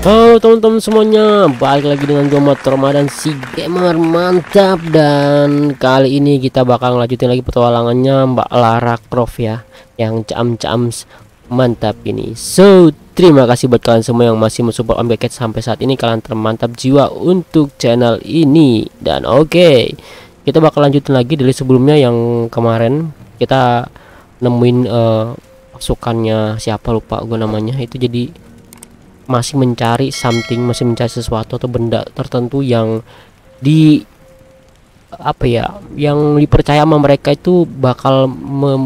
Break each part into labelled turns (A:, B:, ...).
A: Halo teman-teman semuanya, balik lagi dengan gue Motor Ramadan si gamer mantap dan kali ini kita bakal lanjutin lagi petualangannya Mbak Lara Croft ya, yang cam-cams mantap ini. So terima kasih buat kalian semua yang masih mensupport Om Beket sampai saat ini kalian termantap jiwa untuk channel ini dan oke okay, kita bakal lanjutin lagi dari sebelumnya yang kemarin kita nemuin uh, pasukannya siapa lupa gue namanya itu jadi masih mencari something masih mencari sesuatu atau benda tertentu yang di apa ya yang dipercaya sama mereka itu bakal mem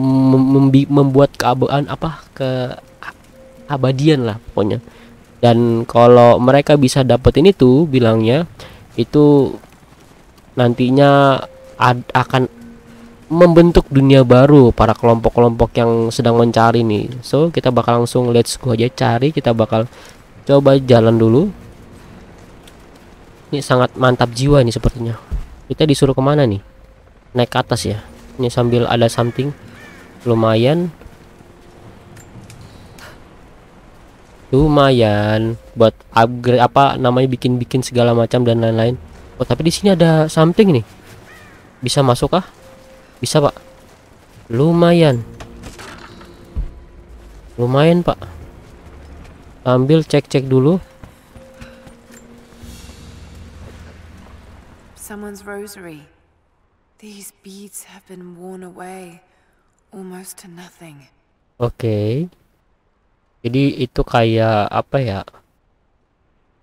A: mem membuat keabaan apa ke abadian lah pokoknya dan kalau mereka bisa dapetin itu bilangnya itu nantinya ad akan membentuk dunia baru para kelompok-kelompok yang sedang mencari nih so kita bakal langsung let's go aja cari kita bakal coba jalan dulu ini sangat mantap jiwa ini sepertinya kita disuruh kemana nih naik ke atas ya ini sambil ada something lumayan lumayan buat upgrade apa namanya bikin-bikin segala macam dan lain-lain oh tapi di sini ada something nih bisa masuk ah bisa pak lumayan lumayan pak ambil cek-cek dulu
B: someone's rosary these beads have been worn away almost to nothing
A: oke jadi itu kayak apa ya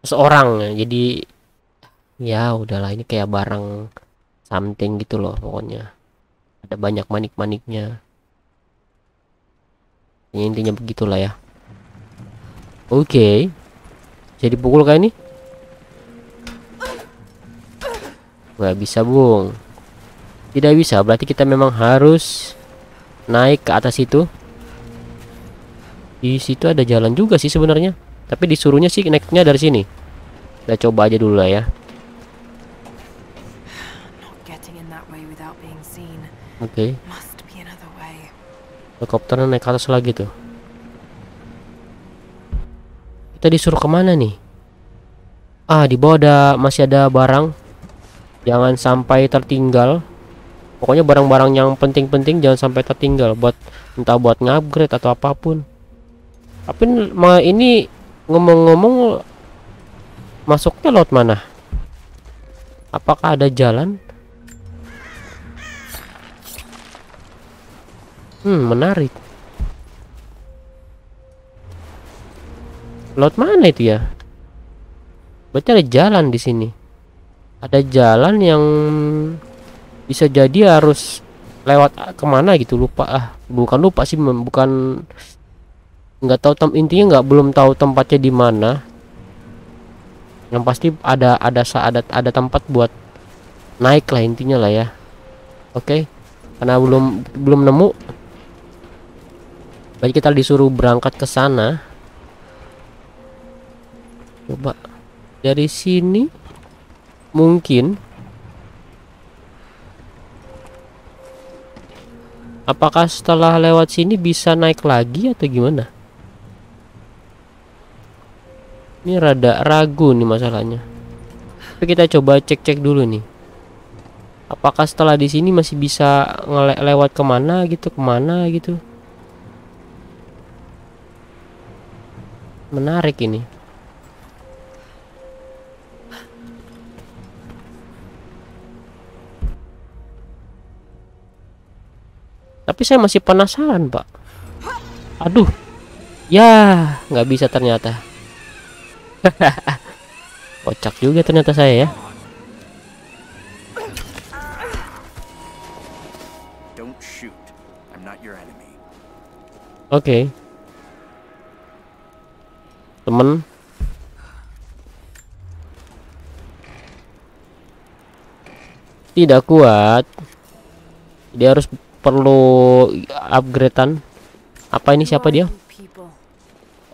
A: seorang ya. jadi ya udahlah ini kayak barang something gitu loh pokoknya ada banyak manik-maniknya Ini ya, intinya begitulah ya Oke. Okay. Jadi pukul kayak ini? Gak bisa, Bung. Tidak bisa, berarti kita memang harus naik ke atas itu. Di situ ada jalan juga sih sebenarnya. Tapi disuruhnya sih naiknya dari sini. Kita coba aja dulu lah ya. Oke. Okay. Helikopternya naik ke atas lagi tuh. Kita disuruh kemana nih? Ah, di bawah ada masih ada barang. Jangan sampai tertinggal. Pokoknya barang-barang yang penting-penting jangan sampai tertinggal buat entah buat ngupgrade atau apapun. Tapi ini ngomong-ngomong masuknya laut mana? Apakah ada jalan? Hmm, menarik. Laut mana itu ya? Berarti ada jalan di sini. Ada jalan yang bisa jadi harus lewat ah, kemana gitu lupa ah bukan lupa sih bukan nggak tahu tem intinya nggak belum tahu tempatnya di mana yang pasti ada ada ada ada tempat buat naik lah intinya lah ya oke okay. karena belum belum nemu baik kita disuruh berangkat ke sana coba dari sini mungkin apakah setelah lewat sini bisa naik lagi atau gimana ini rada ragu nih masalahnya tapi kita coba cek-cek dulu nih apakah setelah di sini masih bisa ngele lewat kemana gitu kemana gitu menarik ini Tapi saya masih penasaran, Pak. Aduh. Ya, nggak bisa ternyata. Kocak juga ternyata saya ya. Oke. Okay. Temen. Tidak kuat. Dia harus perlu upgradean. Apa ini siapa dia?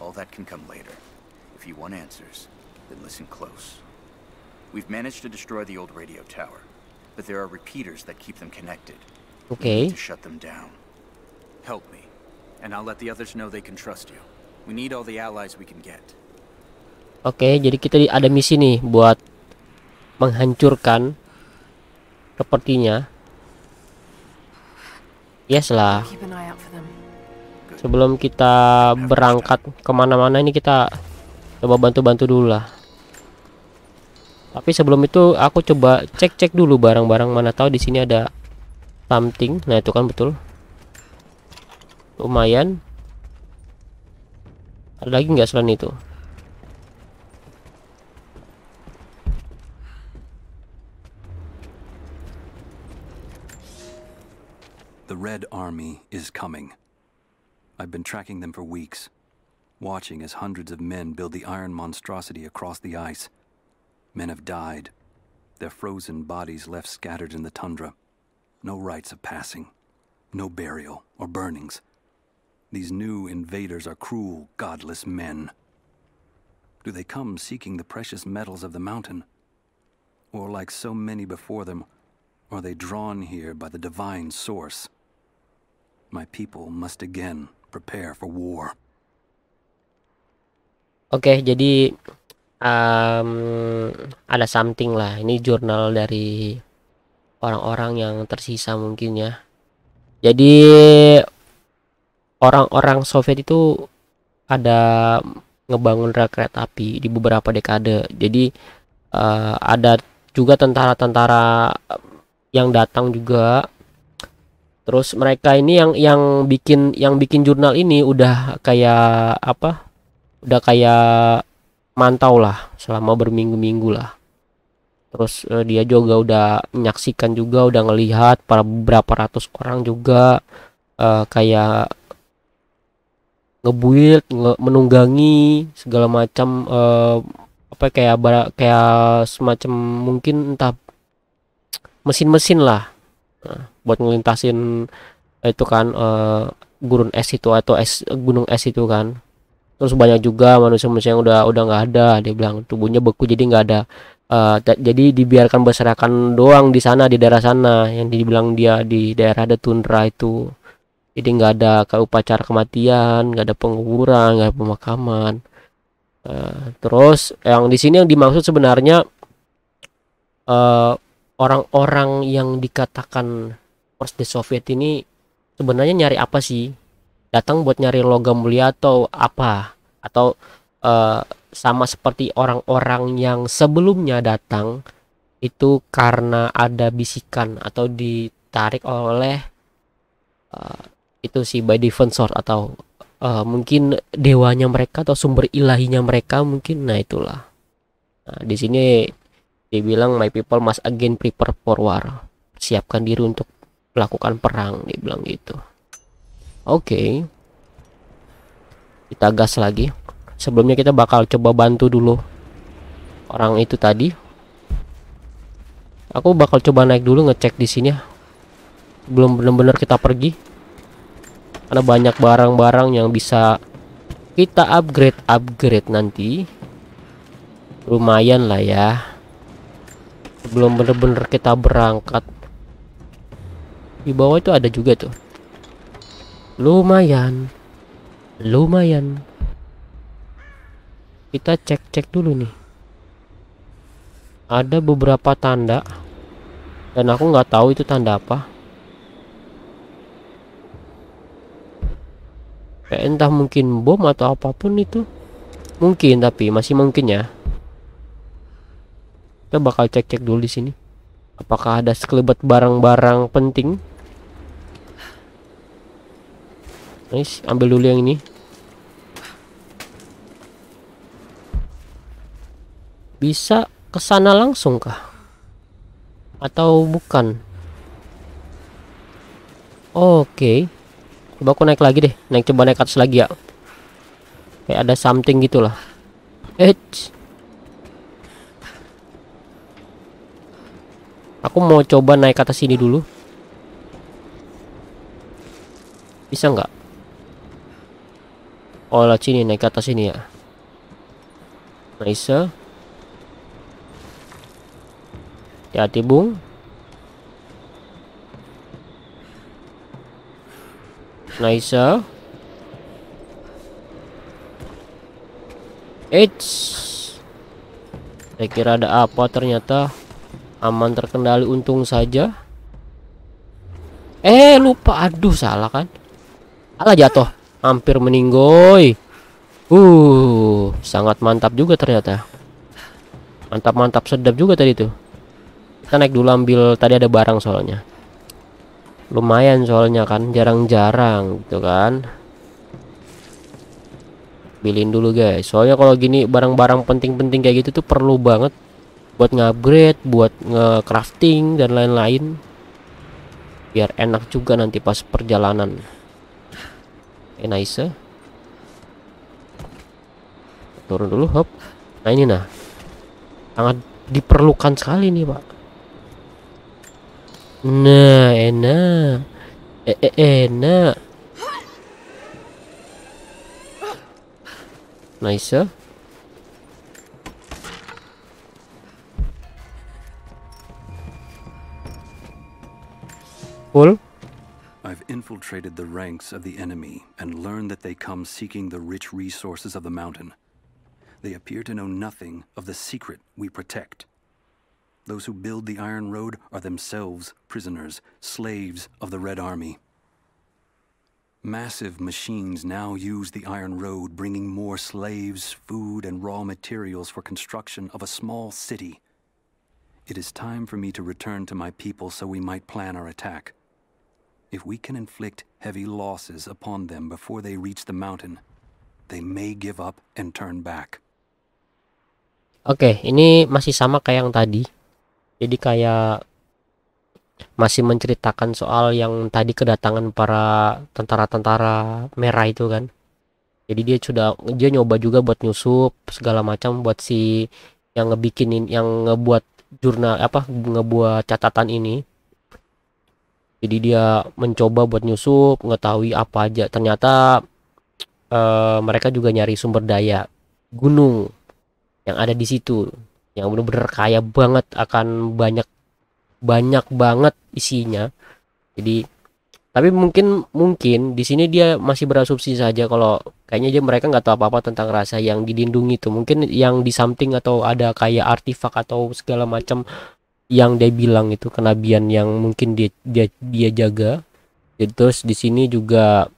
B: All that can come later. If you want answers, then listen close. We've managed to destroy the old radio tower, but there are repeaters that keep them connected.
A: Okay. To shut
B: them down. Help me, and I'll let the others know they can trust you. We need all the allies we can get.
A: okay, jadi kita ada misi nih buat menghancurkan sepertinya Yes lah. Sebelum kita berangkat kemana-mana ini kita coba bantu-bantu dulu lah. Tapi sebelum itu aku coba cek-cek dulu barang-barang mana tahu di sini ada something. Nah itu kan betul. Lumayan. Ada lagi nggak selain itu?
B: The Red Army is coming. I've been tracking them for weeks, watching as hundreds of men build the iron monstrosity across the ice. Men have died, their frozen bodies left scattered in the tundra. No rites of passing, no burial or burnings. These new invaders are cruel, godless men. Do they come seeking the precious metals of the mountain? Or, like so many before them, are they drawn here by the divine source? My people must again prepare for war.
A: Oke, okay, jadi um, ada something lah. Ini jurnal dari orang-orang yang tersisa mungkin ya. Jadi orang-orang Soviet itu ada ngebangun rel kereta api di beberapa dekade. Jadi uh, ada juga tentara-tentara yang datang juga Terus mereka ini yang yang bikin yang bikin jurnal ini udah kayak apa? Udah kayak mantau lah selama berminggu-minggu lah. Terus eh, dia juga udah menyaksikan juga, udah ngelihat para beberapa ratus orang juga eh, kayak ngebuild, nge menunggangi segala macam eh, apa kayak kayak semacam mungkin entah mesin-mesin lah. Nah buat ngelintasin eh, itu kan uh, gurun es itu atau es gunung es itu kan terus banyak juga manusia-manusia yang udah udah nggak ada dia bilang tubuhnya beku jadi nggak ada uh, jadi dibiarkan berserakan doang di sana di daerah sana yang dibilang dia di daerah ada tundra itu jadi nggak ada upacara kematian nggak ada penguburan nggak ada pemakaman uh, terus yang di sini yang dimaksud sebenarnya orang-orang uh, orang -orang yang dikatakan Force di Soviet ini sebenarnya nyari apa sih? Datang buat nyari logam mulia atau apa? Atau uh, sama seperti orang-orang yang sebelumnya datang itu karena ada bisikan atau ditarik oleh uh, itu si by defensor atau uh, mungkin dewanya mereka atau sumber ilahinya mereka mungkin nah itulah. Nah, di sini dibilang my people must again prepare for war. Siapkan diri untuk melakukan perang dia bilang gitu oke okay. kita gas lagi sebelumnya kita bakal coba bantu dulu orang itu tadi aku bakal coba naik dulu ngecek di sini ya. belum benar-benar kita pergi ada banyak barang-barang yang bisa kita upgrade upgrade nanti lumayan lah ya belum bener-bener kita berangkat di bawah itu ada juga tuh lumayan lumayan kita cek-cek dulu nih ada beberapa tanda dan aku nggak tahu itu tanda apa kayak eh, entah mungkin bom atau apapun itu mungkin tapi masih mungkin ya kita bakal cek-cek dulu di sini apakah ada sekelebat barang-barang penting Nice, ambil dulu yang ini. Bisa ke sana langsung kah? Atau bukan? Oke. Okay. Coba aku naik lagi deh. Naik coba naik atas lagi ya. Kayak ada something gitulah. lah. Eh. Aku mau coba naik atas sini dulu. Bisa nggak? Oh lah sini naik ke atas sini ya Nice Ya TIBUNG. bung Nice It's Saya kira ada apa ternyata Aman terkendali untung saja Eh lupa aduh salah kan Alah jatuh hampir meninggoy. Uh, sangat mantap juga ternyata. Mantap-mantap sedap juga tadi tuh. Kita naik dulu ambil tadi ada barang soalnya. Lumayan soalnya kan jarang-jarang gitu kan. Bilin dulu guys. Soalnya kalau gini barang-barang penting-penting kayak gitu tuh perlu banget buat nge-upgrade, buat nge-crafting dan lain-lain. Biar enak juga nanti pas perjalanan eh nice turun dulu hop nah ini nah sangat diperlukan sekali nih pak nah enak eh, eh enak nice
B: infiltrated the ranks of the enemy and learned that they come seeking the rich resources of the mountain. They appear to know nothing of the secret we protect. Those who build the Iron Road are themselves prisoners, slaves of the Red Army. Massive machines now use the Iron Road, bringing more slaves, food, and raw materials for construction of a small city. It is time for me to return to my people so we might plan our attack. If we can inflict heavy losses upon them before they reach the mountain, they may give up and turn back.
A: Oke, okay, ini masih sama kayak yang tadi. Jadi kayak masih menceritakan soal yang tadi kedatangan para tentara-tentara merah itu kan. Jadi dia sudah dia nyoba juga buat nyusup segala macam buat si yang ngebikinin yang ngebuat jurnal apa ngebuat catatan ini jadi dia mencoba buat nyusup mengetahui apa aja ternyata uh, mereka juga nyari sumber daya gunung yang ada di situ yang benar-benar kaya banget akan banyak banyak banget isinya jadi tapi mungkin mungkin di sini dia masih berasumsi saja kalau kayaknya aja mereka nggak tahu apa-apa tentang rasa yang dilindungi itu mungkin yang di samping atau ada kayak artefak atau segala macam yang dia bilang itu kenabian yang mungkin dia dia dia jaga terus di sini juga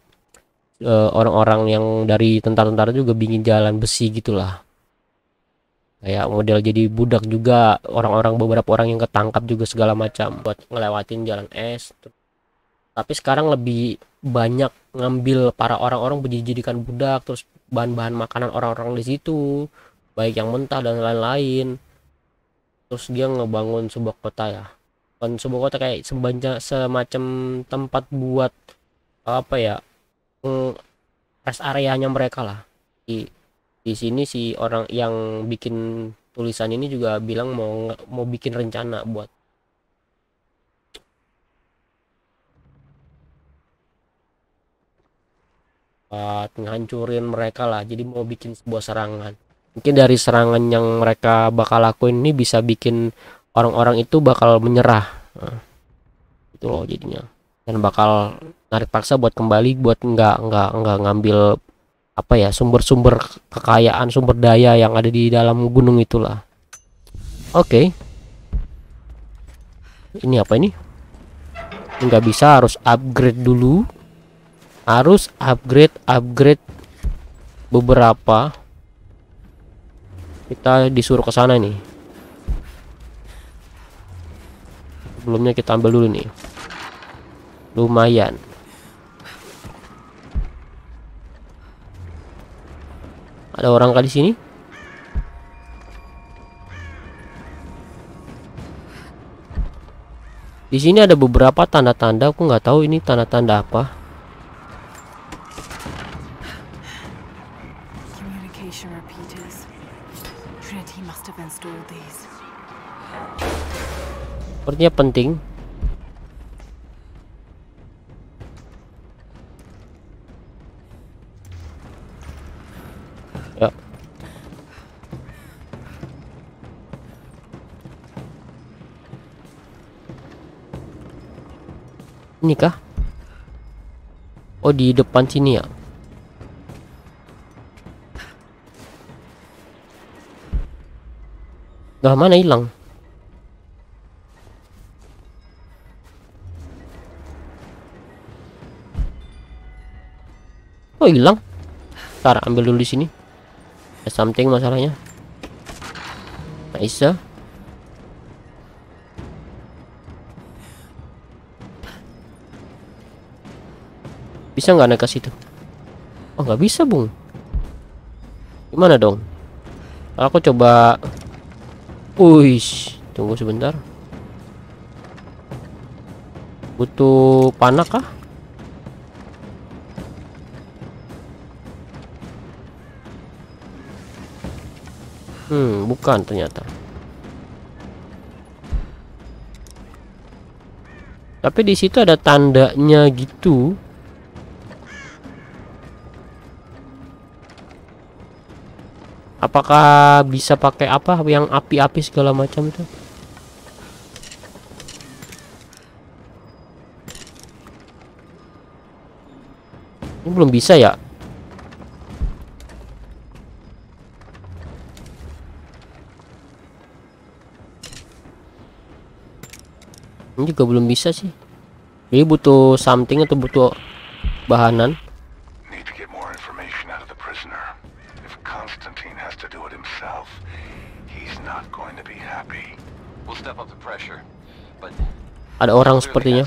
A: eh, orang-orang uh, yang dari tentara-tentara juga bingin jalan besi gitulah kayak model jadi budak juga orang-orang beberapa orang yang ketangkap juga segala macam buat ngelewatin jalan es tapi sekarang lebih banyak ngambil para orang-orang dijadikan budak terus bahan-bahan makanan orang-orang di situ baik yang mentah dan lain-lain terus dia ngebangun sebuah kota ya kan sebuah kota kayak sebanyak semacam tempat buat apa ya mm, rest areanya mereka lah di di sini si orang yang bikin tulisan ini juga bilang mau mau bikin rencana buat buat menghancurin mereka lah jadi mau bikin sebuah serangan mungkin dari serangan yang mereka bakal lakuin ini bisa bikin orang-orang itu bakal menyerah nah, itu loh jadinya dan bakal narik paksa buat kembali buat nggak nggak nggak ngambil apa ya sumber-sumber kekayaan sumber daya yang ada di dalam gunung itulah oke okay. ini apa ini nggak bisa harus upgrade dulu harus upgrade upgrade beberapa kita disuruh ke sana nih sebelumnya kita ambil dulu nih lumayan ada orang kali sini di sini ada beberapa tanda-tanda aku nggak tahu ini tanda-tanda apa Sepertinya penting. Ya. Ini kah? Oh, di depan sini ya. Lah mana hilang? hilang Ntar ambil dulu di sini ada something masalahnya nice nah, bisa nggak naik ke situ oh nggak bisa bung gimana dong aku coba Uish tunggu sebentar butuh panah kah Hmm, bukan ternyata. Tapi di situ ada tandanya gitu. Apakah bisa pakai apa yang api-api segala macam itu? Ini belum bisa ya? Ini juga belum bisa sih. ini butuh something atau butuh bahanan. Ada orang sepertinya.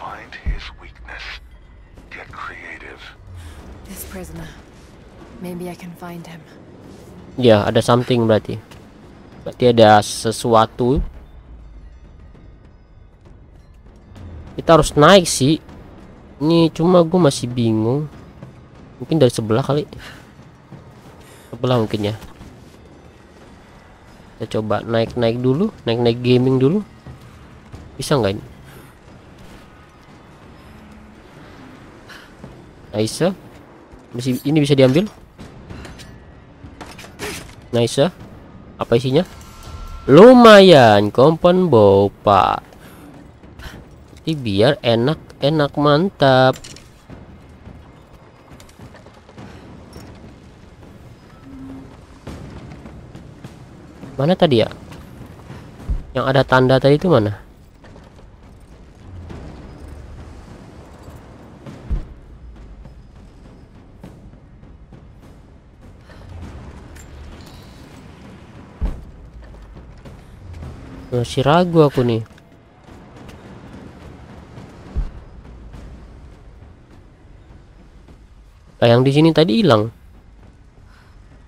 B: Find his weakness. Get creative. This prisoner Maybe I can find him.
A: Ya, ada something berarti. Berarti ada sesuatu. Kita harus naik sih. Ini cuma gue masih bingung. Mungkin dari sebelah kali. Sebelah mungkin ya. Kita coba naik-naik dulu, naik-naik gaming dulu. Bisa nggak ini? Aisyah, masih ini bisa diambil? nice ya apa isinya lumayan kompon pak ini biar enak enak mantap mana tadi ya yang ada tanda tadi itu mana Masih eh, ragu aku nih. Nah, yang di sini tadi hilang.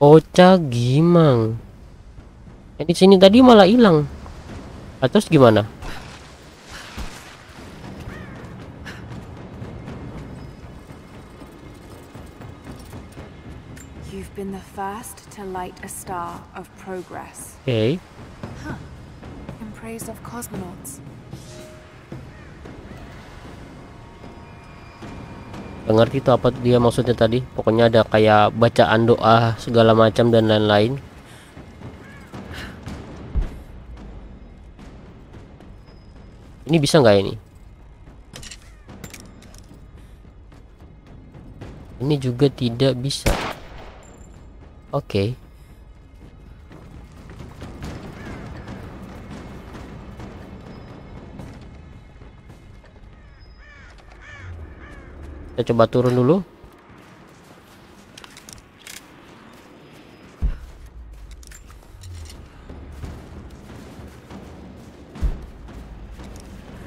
A: Oca Gimang. Yang di sini tadi malah hilang. Atas gimana?
B: You've been the first to light a star of progress. Okay. Huh race of cosmonauts.
A: Pengerti itu apa dia maksudnya tadi. Pokoknya ada kayak bacaan doa segala macam dan lain-lain. Ini bisa nggak ini? Ini juga tidak bisa. Oke. Okay. kita coba turun dulu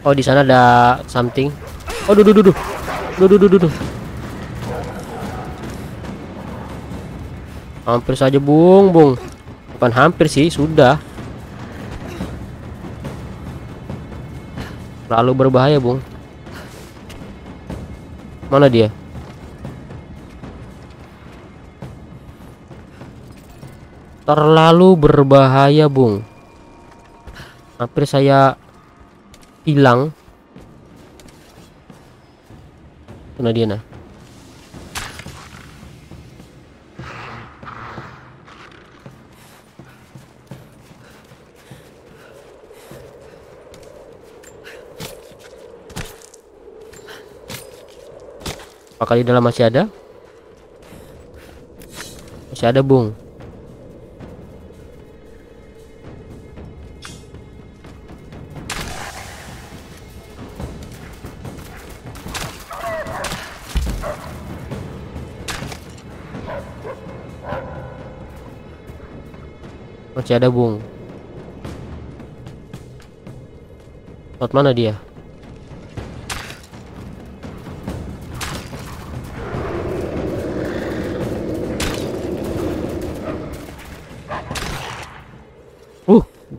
A: Oh di sana ada something. Oh duh duh duh duh. Duh duh duh duh. Hampir saja bung bung. Bukan hampir sih, sudah. Lalu berbahaya bung. Mana dia? Terlalu berbahaya, Bung. Hampir saya hilang. Mana dia nah. kali dalam masih ada? Masih ada, Bung. Masih ada, Bung. Tempat mana dia?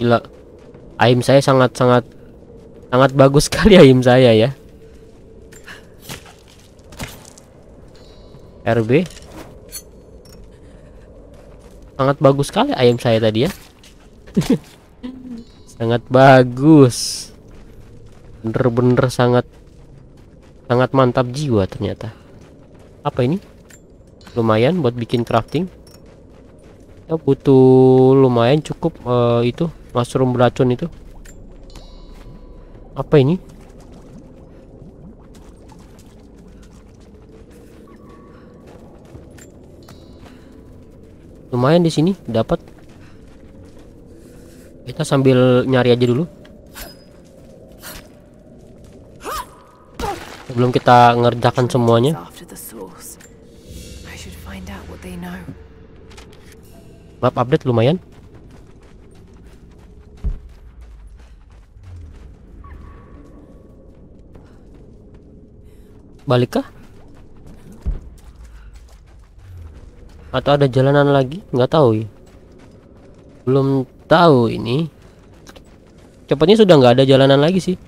A: gila aim saya sangat-sangat sangat bagus sekali aim saya ya RB sangat bagus sekali aim saya tadi ya sangat bagus bener-bener sangat sangat mantap jiwa ternyata apa ini lumayan buat bikin crafting ya butuh lumayan cukup uh, itu mushroom beracun itu apa ini lumayan di sini dapat kita sambil nyari aja dulu sebelum kita ngerjakan semuanya map update lumayan balik kah? Atau ada jalanan lagi? Nggak tahu ya. Belum tahu ini. Cepatnya sudah nggak ada jalanan lagi sih.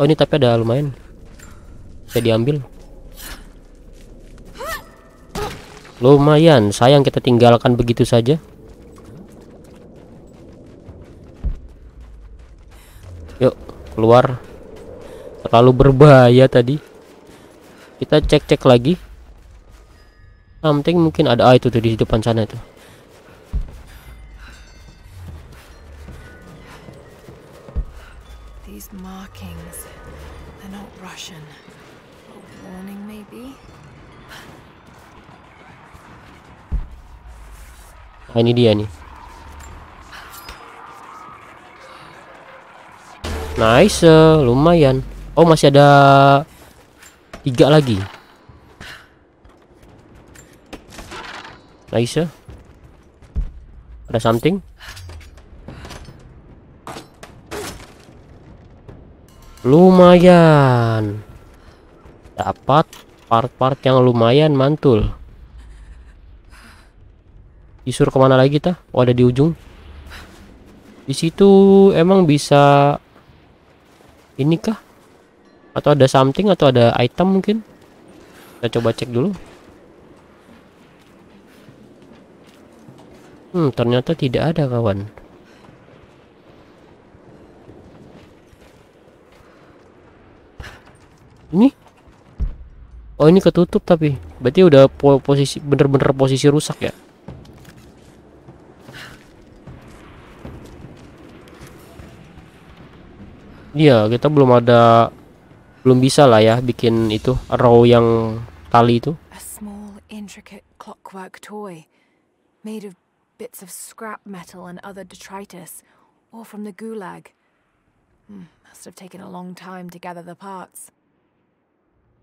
A: Oh ini tapi ada lumayan. saya diambil. Lumayan, sayang kita tinggalkan begitu saja. Yuk, keluar terlalu berbahaya tadi kita cek-cek lagi something mungkin ada itu tuh di depan sana itu.
B: These markings they're not Russian warning maybe
A: Nah, ini dia nih Nice, uh, lumayan. Oh masih ada tiga lagi. Nice. Ya. Ada something? Lumayan. Dapat part-part yang lumayan mantul. Isur kemana lagi ta? Oh ada di ujung. Di situ emang bisa ini kah? atau ada something atau ada item mungkin kita coba cek dulu hmm ternyata tidak ada kawan ini oh ini ketutup tapi berarti udah po posisi bener-bener posisi rusak ya iya kita belum ada belum bisa lah ya bikin itu row yang tali itu.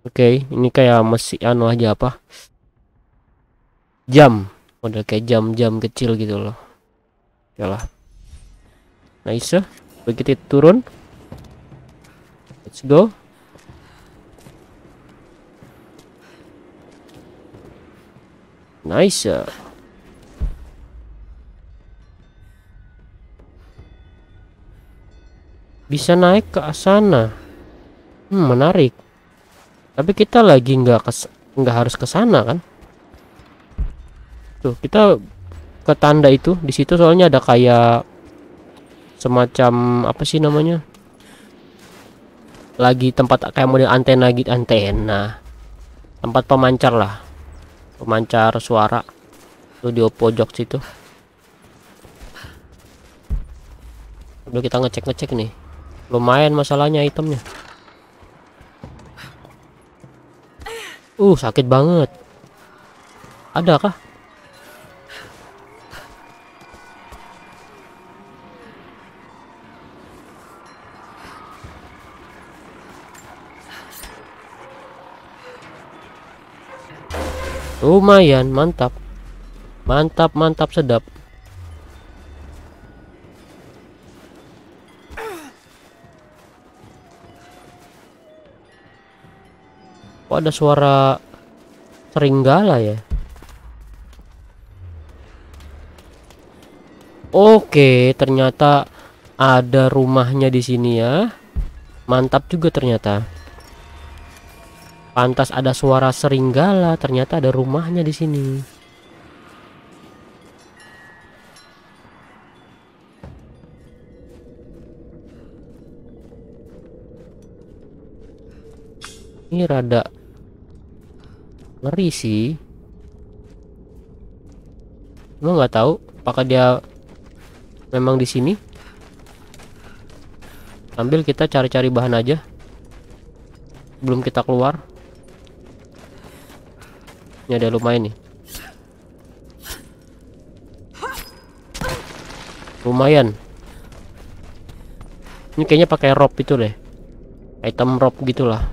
A: Oke, okay, ini kayak masih anu aja apa? Jam. Model kayak jam-jam kecil gitu loh. Yalah. Nice. Eh. Begitu turun. Let's go. Nice. Bisa naik ke sana. Hmm, menarik. Tapi kita lagi nggak nggak harus ke sana kan? Tuh, kita ke tanda itu. Di situ soalnya ada kayak semacam apa sih namanya? Lagi tempat kayak model antena gitu, antena. Tempat pemancar lah pemancar suara tuh di pojok situ udah kita ngecek-ngecek nih lumayan masalahnya itemnya uh sakit banget ada kah Lumayan, mantap. Mantap, mantap, sedap. Kok ada suara Seringgala ya? Oke, ternyata ada rumahnya di sini ya. Mantap juga ternyata. Pantas ada suara seringgala, ternyata ada rumahnya di sini. Ini rada ngeri sih. Gua nggak tahu apakah dia memang di sini. Ambil kita cari-cari bahan aja. Belum kita keluar. Ini ada lumayan nih. Lumayan. Ini kayaknya pakai rob itu deh. Item rob gitulah.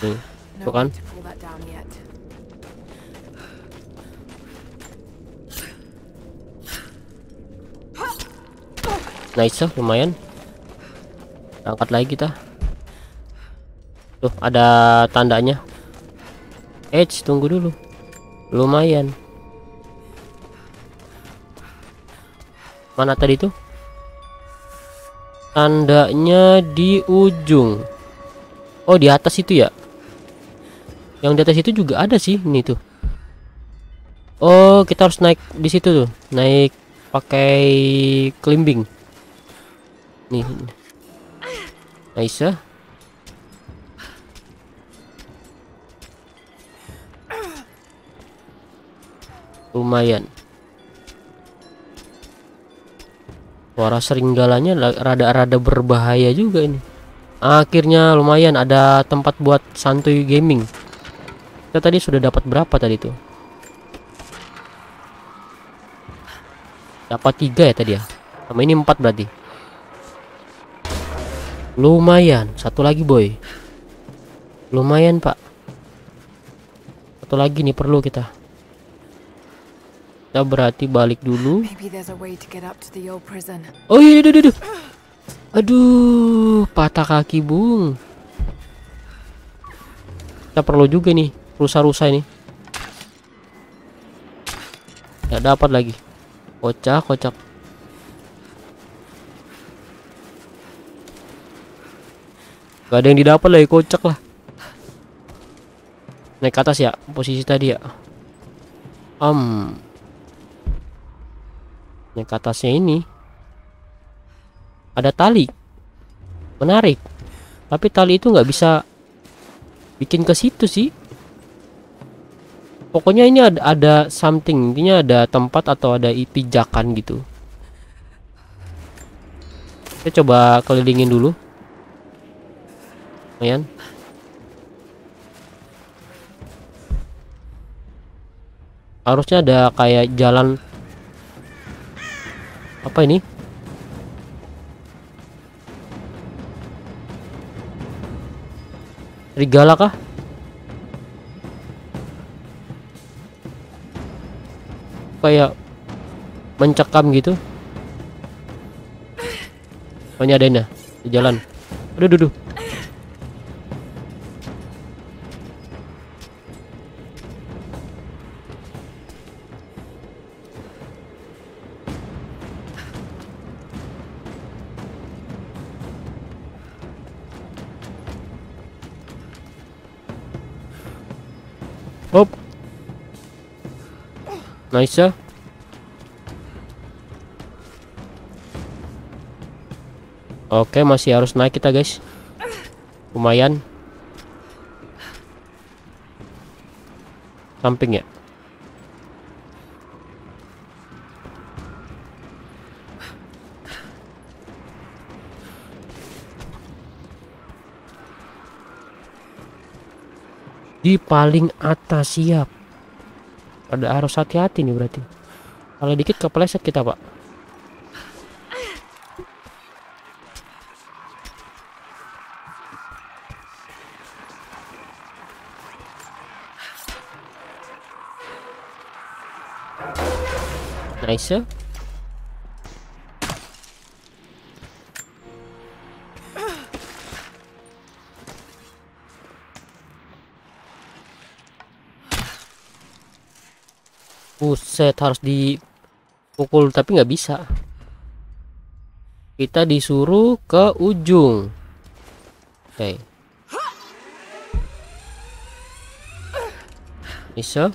A: Nih, tuh kan. Nice, oh, lumayan. Angkat lagi kita. Tuh, ada tandanya. Eh, tunggu dulu. Lumayan. Mana tadi tuh? Tandanya di ujung. Oh, di atas itu ya? Yang di atas itu juga ada sih, ini tuh. Oh, kita harus naik di situ tuh. Naik pakai climbing. Nih. Nice. Ya? lumayan suara seringgalanya rada-rada berbahaya juga ini akhirnya lumayan ada tempat buat santuy gaming kita tadi sudah dapat berapa tadi tuh dapat tiga ya tadi ya sama ini empat berarti lumayan satu lagi boy lumayan pak satu lagi nih perlu kita kita berarti balik dulu oh iya aduh, iya, aduh, iya, iya. aduh patah kaki bung kita perlu juga nih rusa-rusa ini Ya dapat lagi kocak kocak Gak ada yang didapat lagi kocak lah naik ke atas ya posisi tadi ya um yang ke atasnya ini ada tali menarik tapi tali itu nggak bisa bikin ke situ sih pokoknya ini ada, ada something intinya ada tempat atau ada pijakan gitu kita coba kelilingin dulu lumayan harusnya ada kayak jalan apa ini? Serigala kah? Kayak mencekam gitu. Banyak oh, ada ini di jalan. Aduh, duh, nicer. Oke, masih harus naik kita, guys. Lumayan. Samping ya. Di paling atas siap ada harus hati-hati nih berarti. Kalau dikit kepleset kita, Pak. Nice. Ya? buset harus dipukul tapi nggak bisa kita disuruh ke ujung oke okay. bisa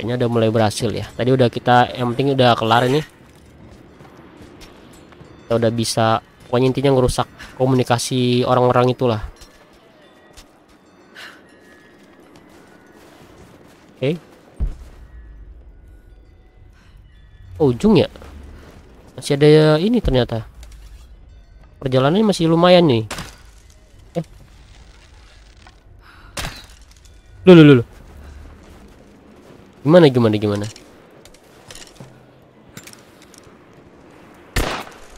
A: kayaknya udah mulai berhasil ya tadi udah kita yang penting udah kelar ini kita udah bisa pokoknya intinya ngerusak komunikasi orang-orang itulah oke okay. oh, ujung ya masih ada ini ternyata perjalanannya masih lumayan nih eh lu lu gimana gimana gimana